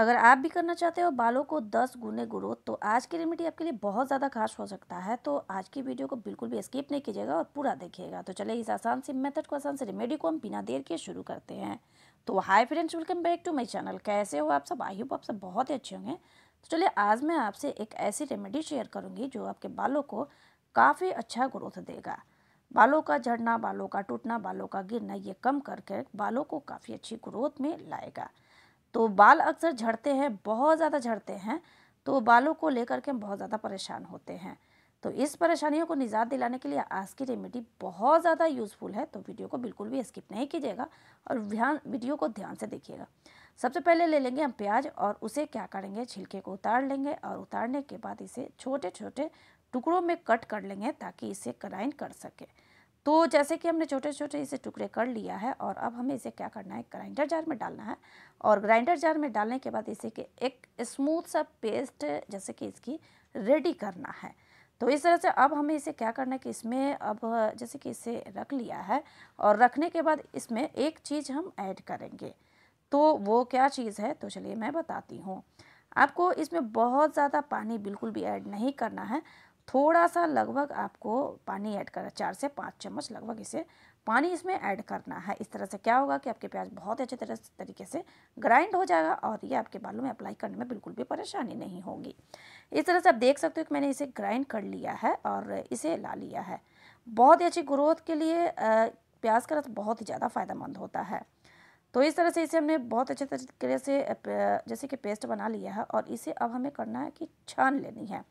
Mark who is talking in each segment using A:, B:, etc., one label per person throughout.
A: अगर आप भी करना चाहते हो बालों को 10 गुने ग्रोथ तो आज की रेमेडी आपके लिए बहुत ज़्यादा खास हो सकता है तो आज की वीडियो को बिल्कुल भी स्किप नहीं कीजिएगा और पूरा देखिएगा तो चलिए इस आसान से मेथड को आसान से रेमेडी को हम बिना देर के शुरू करते हैं तो hi friends welcome back to my channel कैसे हो आप सब आई हो आप सब बहुत ही अच्छे होंगे तो चलिए आज मैं आपसे एक ऐसी रेमेडी शेयर करूँगी जो आपके बालों को काफ़ी अच्छा ग्रोथ देगा बालों का झड़ना बालों का टूटना बालों का गिरना ये कम करके बालों को काफ़ी अच्छी ग्रोथ में लाएगा तो बाल अक्सर झड़ते हैं बहुत ज़्यादा झड़ते हैं तो बालों को लेकर के हम बहुत ज़्यादा परेशान होते हैं तो इस परेशानियों को निजात दिलाने के लिए आज की रेमेडी बहुत ज़्यादा यूज़फुल है तो वीडियो को बिल्कुल भी स्किप नहीं कीजिएगा और ध्यान वीडियो को ध्यान से देखिएगा सबसे पहले ले लेंगे हम प्याज और उसे क्या करेंगे छिलके को उतार लेंगे और उतारने के बाद इसे छोटे छोटे टुकड़ों में कट कर लेंगे ताकि इसे ग्राइंड कर सके तो जैसे कि हमने छोटे छोटे इसे टुकड़े कर लिया है और अब हमें इसे क्या करना है ग्राइंडर जार में डालना है और ग्राइंडर जार में डालने के बाद इसे के एक स्मूथ सा पेस्ट जैसे कि इसकी रेडी करना है तो इस तरह से अब हमें इसे क्या करना है कि इसमें अब जैसे कि इसे रख लिया है और रखने के बाद इसमें एक चीज़ हम ऐड करेंगे तो वो क्या चीज़ है तो चलिए मैं बताती हूँ आपको इसमें बहुत ज़्यादा पानी बिल्कुल भी ऐड नहीं करना है थोड़ा सा लगभग आपको पानी ऐड करना चार से पाँच चम्मच लगभग इसे पानी इसमें ऐड करना है इस तरह से क्या होगा कि आपके प्याज बहुत अच्छे तरह तरीके से ग्राइंड हो जाएगा और ये आपके बालों में अप्लाई करने में बिल्कुल भी परेशानी नहीं होगी इस तरह से आप देख सकते हो कि मैंने इसे ग्राइंड कर लिया है और इसे ला लिया है बहुत ही अच्छी ग्रोथ के लिए प्याज का रस बहुत ही ज़्यादा फ़ायदेमंद होता है तो इस तरह से इसे हमने बहुत अच्छे तरीके से जैसे कि पेस्ट बना लिया है और इसे अब हमें करना है कि छान लेनी है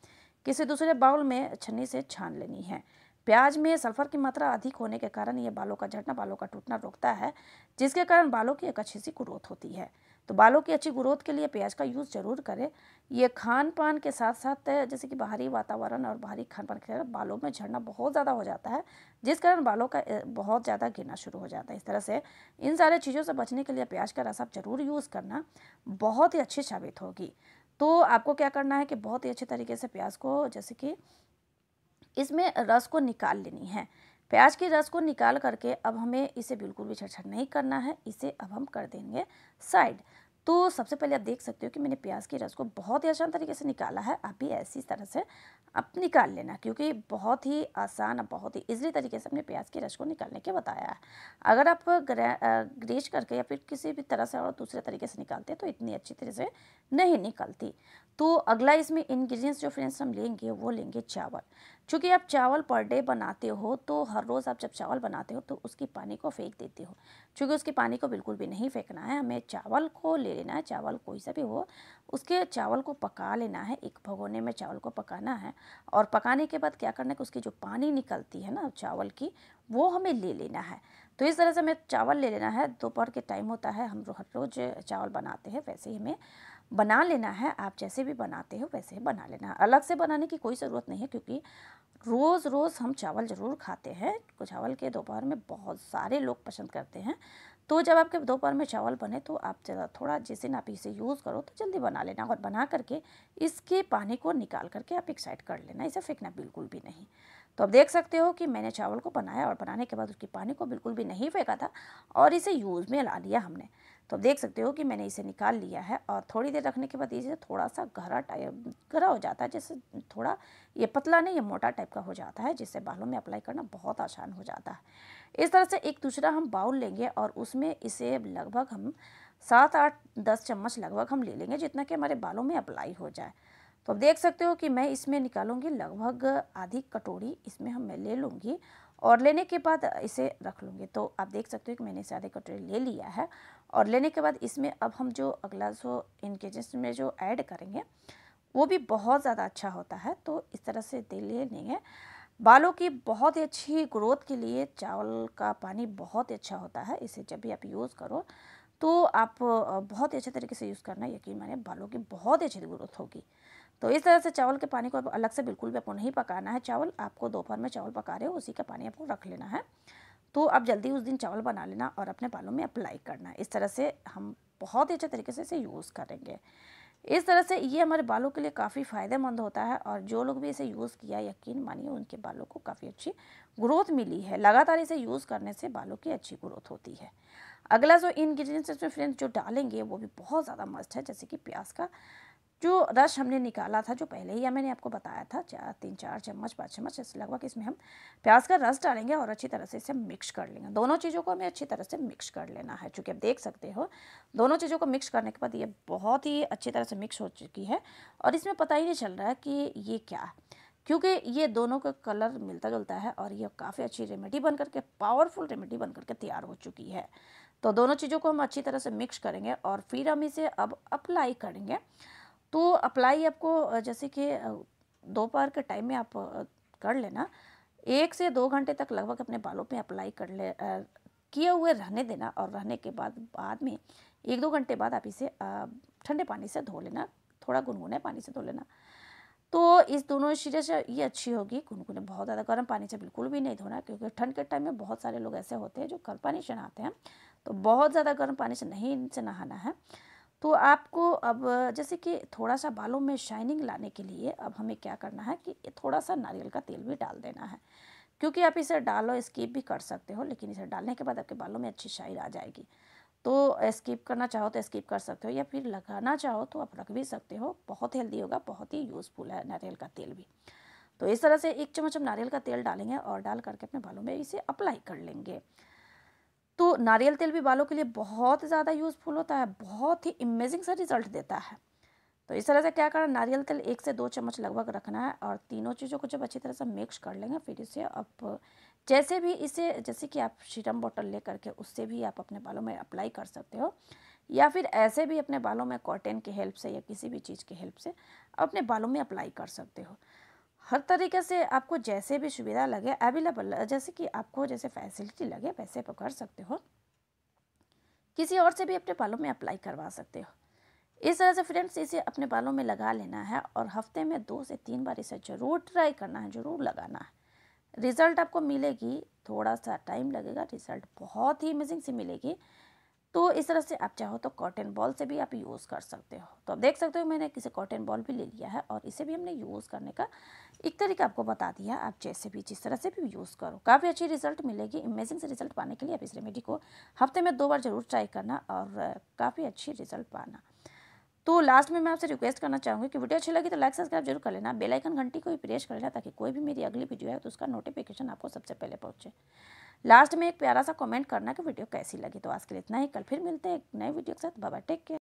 A: किसी दूसरे बाउल में छन्नी से छान लेनी है प्याज में सल्फर की मात्रा अधिक होने के कारण यह बालों का झड़ना बालों का टूटना रोकता है जिसके कारण बालों की एक अच्छी सी ग्रोथ होती है तो बालों की अच्छी ग्रोथ के लिए प्याज का यूज़ ज़रूर करें ये खान पान के साथ साथ जैसे कि बाहरी वातावरण और बाहरी खान पान के कारण बालों में झड़ना बहुत ज़्यादा हो जाता है जिस कारण बालों का बहुत ज़्यादा गिरना शुरू हो जाता है इस तरह से इन सारे चीज़ों से बचने के लिए प्याज का रस आप ज़रूर यूज़ करना बहुत ही अच्छी साबित होगी तो आपको क्या करना है कि बहुत ही अच्छे तरीके से प्याज को जैसे कि इसमें रस को निकाल लेनी है प्याज के रस को निकाल करके अब हमें इसे बिल्कुल भी छड़छड़ नहीं करना है इसे अब हम कर देंगे साइड तो सबसे पहले आप देख सकते हो कि मैंने प्याज के रस को बहुत ही आसान तरीके से निकाला है आप भी ऐसी तरह से आप निकाल लेना क्योंकि बहुत ही आसान और बहुत ही ईजिली तरीके से हमने प्याज के रस को निकालने के बताया है अगर आप ग्रेज करके या फिर किसी भी तरह से और दूसरे तरीके से निकालते हैं तो इतनी अच्छी तरह से नहीं निकलती तो अगला इसमें इन्ग्रीडियंट्स जो फ्रेंड्स हम लेंगे वो लेंगे चावल चूँकि आप चावल पर डे बनाते हो तो हर रोज़ आप जब चावल बनाते हो तो उसकी पानी को फेंक देते हो चूँकि उसके पानी को बिल्कुल भी नहीं फेंकना है हमें चावल को ले लेना है चावल कोई सा भी हो उसके चावल को पका लेना है एक भगोने में चावल को पकाना है और पकाने के बाद क्या करना है कि उसकी जो पानी निकलती है ना चावल की वो हमें ले लेना है तो इस तरह से हमें चावल ले लेना है दोपहर के टाइम होता है हम हर रोज़ चावल बनाते हैं वैसे ही हमें बना लेना है आप जैसे भी बनाते हो वैसे ही बना लेना है अलग से बनाने की कोई ज़रूरत नहीं है क्योंकि रोज़ रोज़ हम चावल ज़रूर खाते हैं चावल के दोपहर में बहुत सारे लोग पसंद करते हैं तो जब आपके दोपहर में चावल बने तो आप जरा थोड़ा ना आप इसे यूज़ करो तो जल्दी बना लेना और बना करके इसके पानी को निकाल करके आप एक साइड कर लेना इसे फेंकना बिल्कुल भी नहीं तो आप देख सकते हो कि मैंने चावल को बनाया और बनाने के बाद उसकी पानी को बिल्कुल भी नहीं फेंका था और इसे यूज़ में ला लिया हमने तो आप देख सकते हो कि मैंने इसे निकाल लिया है और थोड़ी देर रखने के बाद इसे थोड़ा सा घरा टाइप घरा हो जाता है जैसे थोड़ा ये पतला नहीं ये मोटा टाइप का हो जाता है जिससे बालों में अप्लाई करना बहुत आसान हो जाता है इस तरह से एक दूसरा हम बाउल लेंगे और उसमें इसे लगभग हम सात आठ दस चम्मच लगभग हम ले लेंगे जितना कि हमारे बालों में अप्लाई हो जाए तो आप देख सकते हो कि मैं इसमें निकालूंगी लगभग आधी कटोरी इसमें हम मैं ले लूँगी और लेने के बाद इसे रख लूँगी तो आप देख सकते हो कि मैंने इसे आधी कटोरी ले लिया है और लेने के बाद इसमें अब हम जो अगला जो इनग्रीडियंट्स में जो ऐड करेंगे वो भी बहुत ज़्यादा अच्छा होता है तो इस तरह से दे ले लेंगे बालों की बहुत ही अच्छी ग्रोथ के लिए चावल का पानी बहुत ही अच्छा होता है इसे जब भी आप यूज़ करो तो आप बहुत ही अच्छे तरीके से यूज़ करना यकीन माने बालों की बहुत ही अच्छी ग्रोथ होगी तो इस तरह से चावल के पानी को अलग से बिल्कुल भी आपको नहीं पकाना है चावल आपको दोपहर में चावल पका रहे हो उसी का पानी आपको रख लेना है तो आप जल्दी उस दिन चावल बना लेना और अपने बालों में अप्लाई करना इस तरह से हम बहुत ही अच्छे तरीके से इसे यूज़ करेंगे इस तरह से ये हमारे बालों के लिए काफ़ी फ़ायदेमंद होता है और जो लोग भी इसे यूज़ किया यकीन मानिए उनके बालों को काफ़ी अच्छी ग्रोथ मिली है लगातार इसे यूज़ करने से बालों की अच्छी ग्रोथ होती है अगला जो इन्ग्रीडियंट्स इसमें फ्रेंड्स जो डालेंगे वो भी बहुत ज़्यादा मस्त है जैसे कि प्याज का जो रस हमने निकाला था जो पहले ही मैंने आपको बताया था चार तीन चार चम्मच पाँच चम्मच इस लगभग इसमें हम प्याज का रस डालेंगे और अच्छी तरह से इसे मिक्स कर लेंगे दोनों चीज़ों को हमें अच्छी तरह से मिक्स कर लेना है चूँकि आप देख सकते हो दोनों चीज़ों को मिक्स करने के बाद ये बहुत ही अच्छी तरह से मिक्स हो चुकी है और इसमें पता ही नहीं चल रहा है कि ये क्या है क्योंकि ये दोनों का कलर मिलता जुलता है और ये काफ़ी अच्छी रेमेडी बन करके पावरफुल रेमेडी बन करके तैयार हो चुकी है तो दोनों चीज़ों को हम अच्छी तरह से मिक्स करेंगे और फिर हम इसे अब अप्लाई करेंगे तो अप्लाई आपको जैसे कि दोपहर के टाइम में आप कर लेना एक से दो घंटे तक लगभग अपने बालों पे अप्लाई कर ले किए हुए रहने देना और रहने के बाद बाद में एक दो घंटे बाद आप इसे ठंडे पानी से धो लेना थोड़ा गुनगुने पानी से धो लेना तो इस दोनों चीज़ें से ये अच्छी होगी गुनगुने बहुत ज़्यादा गर्म पानी से बिल्कुल भी नहीं धोना क्योंकि ठंड के टाइम में बहुत सारे लोग ऐसे होते हैं जो गर्म पानी से नहाते हैं तो बहुत ज़्यादा गर्म पानी से नहीं इनसे नहाना है तो आपको अब जैसे कि थोड़ा सा बालों में शाइनिंग लाने के लिए अब हमें क्या करना है कि थोड़ा सा नारियल का तेल भी डाल देना है क्योंकि आप इसे डालो स्कीप भी कर सकते हो लेकिन इसे डालने के बाद आपके बालों में अच्छी शाइन आ जाएगी तो स्किप करना चाहो तो स्किप कर सकते हो या फिर लगाना चाहो तो आप रख भी सकते हो बहुत हेल्दी होगा बहुत ही यूज़फुल है नारियल का तेल भी तो इस तरह से एक चम्मच हम नारियल का तेल डालेंगे और डाल करके अपने बालों में इसे अप्लाई कर लेंगे तो नारियल तेल भी बालों के लिए बहुत ज़्यादा यूज़फुल होता है बहुत ही इमेजिंग सा रिजल्ट देता है तो इस तरह से क्या करना नारियल तेल एक से दो चम्मच लगभग रखना है और तीनों चीज़ों को जब अच्छी तरह से मिक्स कर लेंगे फिर इसे आप जैसे भी इसे जैसे कि आप शीरम बॉटल ले करके उससे भी आप अपने बालों में अप्लाई कर सकते हो या फिर ऐसे भी अपने बालों में कॉटन की हेल्प से या किसी भी चीज़ की हेल्प से अपने बालों में अप्लाई कर सकते हो हर तरीके से आपको जैसे भी सुविधा लगे अवेलेबल जैसे कि आपको जैसे फैसिलिटी लगे वैसे आप कर सकते हो किसी और से भी अपने बालों में अप्लाई करवा सकते हो इस तरह से फ्रेंड्स इसे अपने बालों में लगा लेना है और हफ्ते में दो से तीन बार इसे ज़रूर ट्राई करना है ज़रूर लगाना है रिज़ल्ट आपको मिलेगी थोड़ा सा टाइम लगेगा रिज़ल्ट बहुत ही अमेजिंग सी मिलेगी तो इस तरह से आप चाहो तो कॉटन बॉल से भी आप यूज़ कर सकते हो तो आप देख सकते हो मैंने किसी कॉटन बॉल भी ले लिया है और इसे भी हमने यूज़ करने का एक तरीका आपको बता दिया आप जैसे भी जिस तरह से भी यूज़ करो काफ़ी अच्छी रिजल्ट मिलेगी अमेजिंग से रिजल्ट पाने के लिए आप इस रेमेडी को हफ्ते में दो बार ज़रूर ट्राई करना और काफ़ी अच्छी रिजल्ट पाना तो लास्ट में मैं आपसे रिक्वेस्ट करना चाहूँगी कि वीडियो अच्छी लगी तो लाइक सब्सक्राइब जरूर कर लेना बेलाइकन घंटी को भी प्रेस कर लेना ताकि कोई भी मेरी अगली वीडियो है तो उसका नोटिफिकेशन आपको सबसे पहले पहुँचे लास्ट में एक प्यारा सा कमेंट करना कि वीडियो कैसी लगी तो आज के लिए इतना ही कल फिर मिलते हैं एक नए वीडियो के साथ बाबा टेक केयर